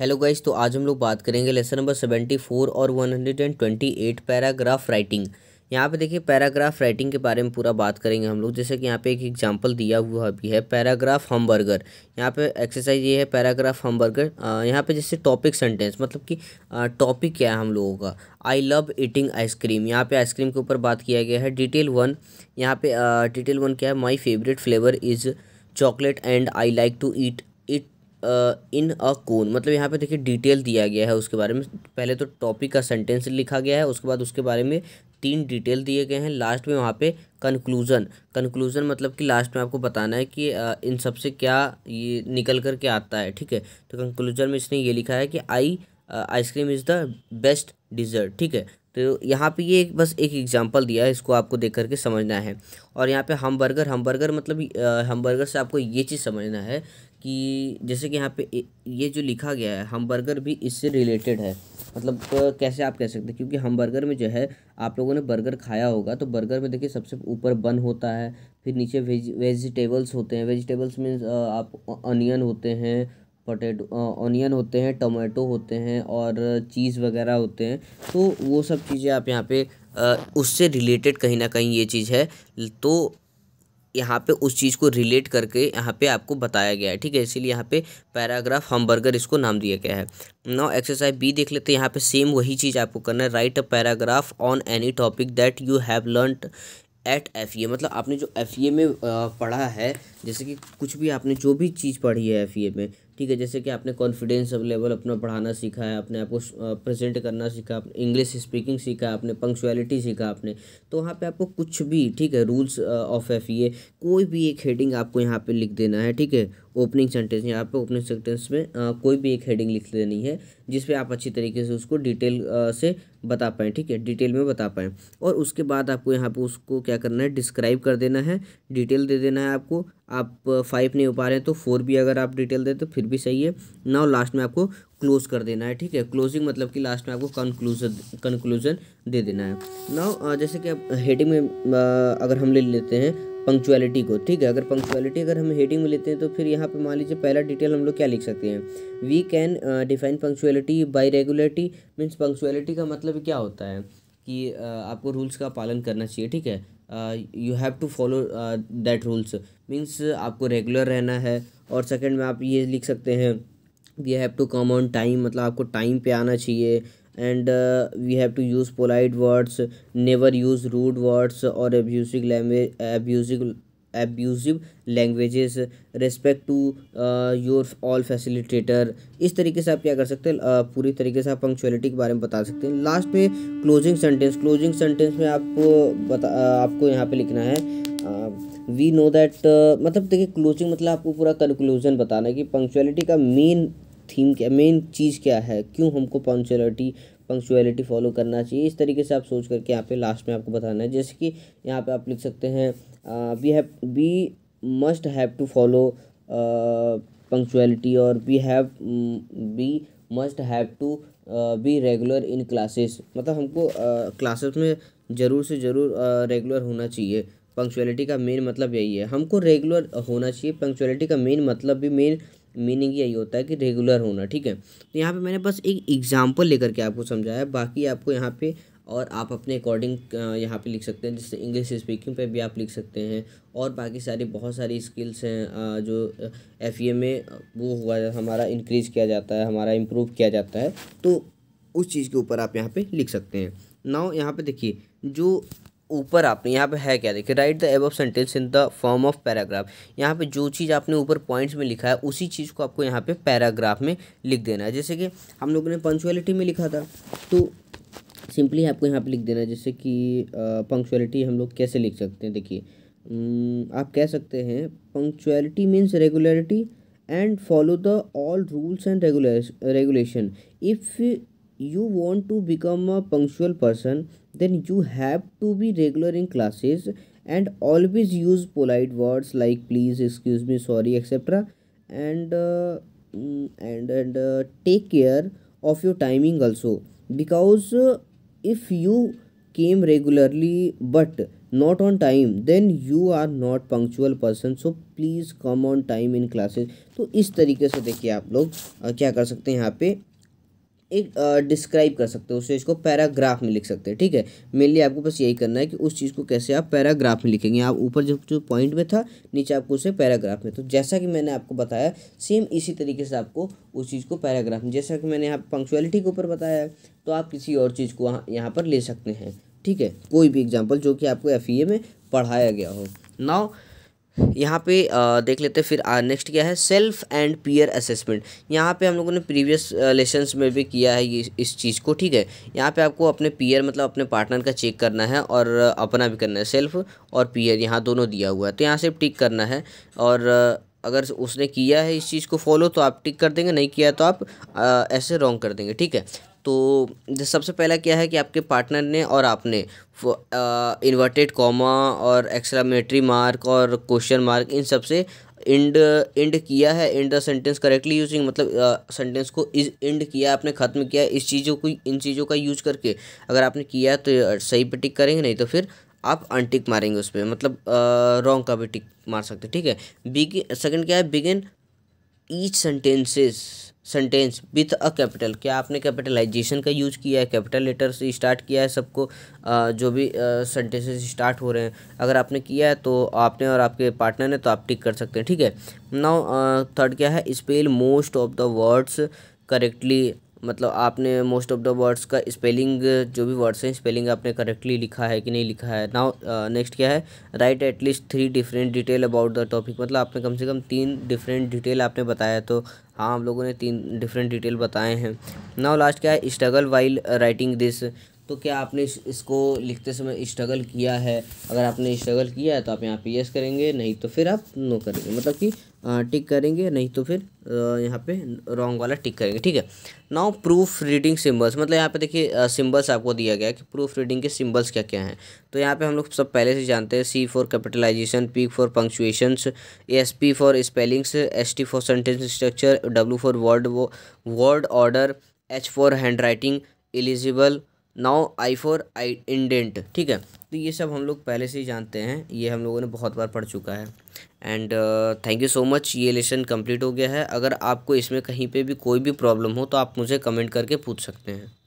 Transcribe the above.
hello guys तो आज हम लोग बात करेंगे लेसन नंबर सेवेंटी फोर और one hundred and twenty eight paragraph writing यहाँ पे देखिए पैराग्राफ राइटिंग के बारे में पूरा बात करेंगे हम लोग जैसे कि यहाँ पे एक एग्जांपल दिया हुआ भी है पैराग्राफ हम बर्गर यहाँ पे एक्सरसाइज ये है पैराग्राफ हम बर्गर यहाँ पे जैसे टॉपिक सेंटेंस मतलब कि टॉपिक क्या है हम लोगों का आई लव ईटिंग आइसक्रीम यहाँ पे आइसक्रीम के ऊपर बात किया गया है डिटेल वन यहाँ पे डिटेल वन क्या है my favourite flavour is chocolate and I like to eat in a cone मतलब यहाँ पे देखिए डिटेल दिया गया है उसके बारे में पहले तो टॉपिक का सेंटेंस लिखा गया है उसके बाद उसके बारे में तीन डिटेल दिए गए हैं लास्ट में वहाँ पे कंक्लूज़न कंक्लूज़न मतलब कि लास्ट में आपको बताना है कि इन सब से क्या ये निकल कर के आता है ठीक है तो कंक्लूज़न में इसने ये लिखा है कि I ice cream is the best dessert ठीक है तो यहाँ पे ये बस एक एग्जांपल दिया है इसको आपको देख करके समझना है और यहाँ पे हम बर्गर हम बर्गर मतलब हम बर्गर से आपको ये चीज़ समझना है कि जैसे कि यहाँ पे ये जो लिखा गया है हम बर्गर भी इससे रिलेटेड है मतलब कैसे आप कह सकते हैं क्योंकि हम बर्गर में जो है आप लोगों ने बर्गर खाया होगा तो बर्गर में देखिए सबसे ऊपर बन होता है फिर नीचे वेज वेजिटेबल्स होते हैं वेजिटेबल्स में आप अनियन होते हैं पोटेटो ऑनियन होते हैं टोमेटो होते हैं और चीज़ वगैरह होते हैं तो वो सब चीज़ें आप यहाँ पे उससे रिलेटेड कहीं ना कहीं ये चीज़ है तो यहाँ पे उस चीज़ को रिलेट करके यहाँ पे आपको बताया गया है ठीक है इसीलिए यहाँ पे पैराग्राफ हमबर्गर इसको नाम दिया गया है नो एक्सरसाइज बी देख लेते हैं यहाँ पे सेम वही चीज़ आपको करना है write a paragraph on any topic that you have learn at F E मतलब आपने जो एफ ई e में पढ़ा है जैसे कि कुछ भी आपने जो भी चीज़ पढ़ी है एफ ई e में ठीक है जैसे कि आपने कॉन्फिडेंस लेवल अपना पढ़ाना सीखा है अपने आपको प्रेजेंट करना सीखा इंग्लिश स्पीकिंग सीखा आपने पंक्चुअलिटी सीखा आपने तो वहाँ पे आपको कुछ भी ठीक है रूल्स ऑफ एफ ये कोई भी एक हेडिंग आपको यहाँ पे लिख देना है ठीक है ओपनिंग सेंटेंस यहाँ पे ओपनिंग सेंटेंस में आ, कोई भी एक हेडिंग लिख देनी है जिसपे आप अच्छी तरीके से उसको डिटेल आ, से बता पाएँ ठीक है डिटेल में बता पाएँ और उसके बाद आपको यहाँ पे उसको क्या करना है डिस्क्राइब कर देना है डिटेल दे देना है आपको आप फाइव नहीं हो पा रहे हैं तो फोर भी अगर आप डिटेल दें तो फिर भी सही है नाउ लास्ट में आपको क्लोज कर देना है ठीक है क्लोजिंग मतलब कि लास्ट में आपको कंक्लूजन कंक्लूजन दे देना है नाउ जैसे कि आप हेडिंग में अगर हम ले लेते हैं पंक्चुअलिटी को ठीक है अगर पंक्चुअलिटी अगर हम हेडिंग में लेते हैं तो फिर यहाँ पे मान लीजिए पहला डिटेल हम लोग क्या लिख सकते हैं we can define punctuality by regularity means punctuality का मतलब क्या होता है कि आपको रूल्स का पालन करना चाहिए ठीक है you have to follow that rules means आपको रेगुलर रहना है और सेकेंड में आप ये लिख सकते हैं we have to come on time मतलब आपको टाइम पे आना चाहिए and we have to use polite words never use rude words और abusic language abusic abusive languages respect to your all facilitator इस तरीके से आप क्या कर सकते हैं uh, पूरी तरीके से आप पंक्चुअलिटी के बारे में बता सकते हैं लास्ट में क्लोजिंग सेंटेंस क्लोजिंग सेंटेंस में आपको बता uh, आपको यहाँ पे लिखना है वी नो दैट मतलब देखिए क्लोजिंग मतलब आपको पूरा कंक्लूजन बताना है कि पंक्चुअलिटी का मेन थीम क्या मेन चीज़ क्या है क्यों हमको पंक्चुअलिटी पंक्चुअलिटी फॉलो करना चाहिए इस तरीके से आप सोच करके यहाँ पे लास्ट में आपको बताना है जैसे कि यहाँ पे आप लिख सकते हैं we have we must have to follow punctuality और we have we must have to be regular in classes मतलब हमको क्लासेस uh, में ज़रूर से ज़रूर रेगुलर uh, होना चाहिए पंक्चुअलिटी का मेन मतलब यही है हमको रेगुलर होना चाहिए पंक्चुअलिटी का मेन मतलब भी मेन मीनिंग यही होता है कि रेगुलर होना ठीक है तो यहाँ पे मैंने बस एक एग्जाम्पल लेकर के आपको समझाया बाकी आपको यहाँ पे और आप अपने अकॉर्डिंग यहाँ पे लिख सकते हैं जैसे इंग्लिश स्पीकिंग पे भी आप लिख सकते हैं और बाकी सारी बहुत सारी स्किल्स हैं जो एफ e में वो हुआ हमारा इंक्रीज किया जाता है हमारा इम्प्रूव किया जाता है तो उस चीज़ के ऊपर आप यहाँ पर लिख सकते हैं नाव यहाँ पर देखिए जो ऊपर आपने यहाँ पे है क्या देखिए राइट द एब sentence in the form of paragraph यहाँ पे जो चीज़ आपने ऊपर पॉइंट्स में लिखा है उसी चीज़ को आपको यहाँ पे पैराग्राफ में लिख देना है जैसे कि हम लोगों ने पंचुअलिटी में लिखा था तो सिंपली आपको यहाँ पे लिख देना है जैसे कि पंक्चुअलिटी हम लोग कैसे लिख सकते हैं देखिए आप कह सकते हैं punctuality means regularity and follow the all rules and regulation if you want to become a punctual person then you have to be regular in classes and always use polite words like please excuse me sorry etcetera and and and take care of your timing also because if you came regularly but not on time then you are not punctual person so please come on time in classes तो इस तरीके से देखिए आप लोग क्या कर सकते हैं यहाँ पे एक डिस्क्राइब कर सकते हो उसे इसको पैराग्राफ में लिख सकते हैं ठीक है मेनली आपको बस यही करना है कि उस चीज़ को कैसे आप पैराग्राफ में लिखेंगे आप ऊपर जो जो पॉइंट में था नीचे आपको उसे पैराग्राफ में तो जैसा कि मैंने आपको बताया सेम इसी तरीके से आपको उस चीज़ को पैराग्राफ में जैसा कि मैंने यहाँ पंक्चुअलिटी के ऊपर बताया है तो आप किसी और चीज़ को यहाँ पर ले सकते हैं ठीक है कोई भी एग्जाम्पल जो कि आपको एफ e में पढ़ाया गया हो नाव यहाँ पे देख लेते हैं फिर नेक्स्ट क्या है सेल्फ एंड पीयर असेसमेंट यहाँ पे हम लोगों ने प्रीवियस लेसन में भी किया है ये इस चीज़ को ठीक है यहाँ पे आपको अपने पीयर मतलब अपने पार्टनर का चेक करना है और अपना भी करना है सेल्फ और पीयर यहाँ दोनों दिया हुआ है तो यहाँ से टिक करना है और अगर उसने किया है इस चीज़ को फॉलो तो आप टिक कर देंगे नहीं किया तो आप आ, ऐसे रॉन्ग कर देंगे ठीक है तो सबसे पहला क्या है कि आपके पार्टनर ने और आपने इन्वर्टेड कॉमा और एक्सलामेट्री मार्क और क्वेश्चन मार्क इन सब से इंड इंड किया है end the sentence correctly using मतलब सेंटेंस uh, को इज इंड किया आपने ख़त्म किया इस चीज़ों को इन चीज़ों का यूज करके अगर आपने किया तो सही पे टिक करेंगे नहीं तो फिर आप अनटिक मारेंगे उस पर मतलब रॉन्ग का भी टिक मार सकते ठीक है बिगिन सेकंड क्या है begin each sentences sentence with a capital क्या आपने कैपिटलाइजेशन का यूज किया है कैपिटल लेटर से स्टार्ट किया है सबको जो भी सेंटेंसेस स्टार्ट हो रहे हैं अगर आपने किया है तो आपने और आपके पार्टनर ने तो आप टिक कर सकते हैं ठीक है नाउ थर्ड क्या है spell most of the words correctly मतलब आपने मोस्ट ऑफ द वर्ड्स का स्पेलिंग जो भी वर्ड्स हैं स्पेलिंग आपने करेक्टली लिखा है कि नहीं लिखा है नाउ नेक्स्ट क्या है write at least three different detail about the topic मतलब आपने कम से कम तीन डिफरेंट डिटेल आपने बताया तो हाँ हम लोगों ने तीन डिफरेंट डिटेल बताए हैं नाउ लास्ट क्या है स्ट्रगल वाइल राइटिंग दिस तो क्या आपने इसको लिखते समय स्ट्रगल किया है अगर आपने स्ट्रगल किया है तो आप यहाँ पे यस करेंगे नहीं तो फिर आप नो करेंगे मतलब कि टिक करेंगे नहीं तो फिर यहाँ पे रॉन्ग वाला टिक करेंगे ठीक है नाउ प्रूफ रीडिंग सिम्बल्स मतलब यहाँ पे देखिए सिम्बल्स आपको दिया गया है कि प्रूफ रीडिंग के सिंबल्स क्या क्या हैं तो यहाँ पे हम लोग सब पहले से जानते हैं C for capitalization P for punctuations S P for spellings S T for sentence structure W for word word order H for handwriting eligible now I for I indent ठीक है तो ये सब हम लोग पहले से ही जानते हैं ये हम लोगों ने बहुत बार पढ़ चुका है and thank you so much ये लेसन कंप्लीट हो गया है अगर आपको इसमें कहीं पे भी कोई भी प्रॉब्लम हो तो आप मुझे कमेंट करके पूछ सकते हैं